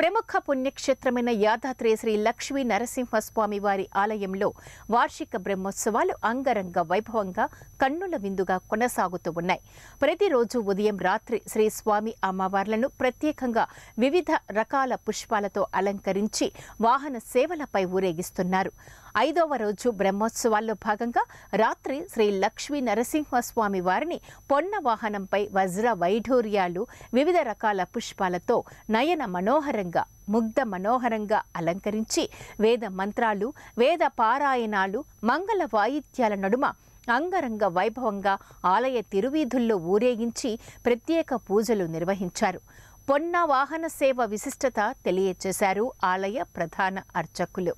ప్రముఖ పుణ్యక్షేత్రమైన యాదాద్రి శ్రీ లక్ష్మీ నరసింహస్వామి వారి ఆలయంలో వార్షిక బ్రహ్మోత్సవాలు అంగరంగ వైభవంగా కన్నుల విందుగా కొనసాగుతూ ఉన్నాయి ప్రతిరోజు ఉదయం రాత్రి శ్రీ స్వామి అమ్మవార్లను ప్రత్యేకంగా వివిధ రకాల పుష్పాలతో అలంకరించి వాహన సేవలపై ఊరేగిస్తున్నారు ఐదవ రోజు బ్రహ్మోత్సవాల్లో భాగంగా రాత్రి శ్రీ లక్ష్మీ నరసింహస్వామి వారిని పొన్న వాహనంపై వజ్ర వైఢూర్యాలు వివిధ రకాల పుష్పాలతో నయన మనోహరంగా ముగ్ధ మనోహరంగా అలంకరించి వేద మంత్రాలు వేద పారాయణాలు మంగళ వాయిద్యాల నడుమ అంగరంగ వైభవంగా ఆలయ తిరువీధుల్లో ఊరేగించి ప్రత్యేక పూజలు నిర్వహించారు పొన్న వాహన సేవ విశిష్టత తెలియజేశారు ఆలయ ప్రధాన అర్చకులు